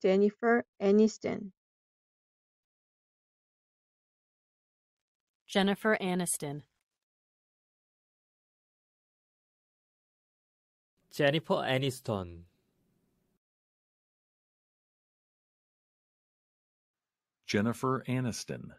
Jennifer Aniston. Jennifer Aniston. Jennifer Aniston. Jennifer Aniston.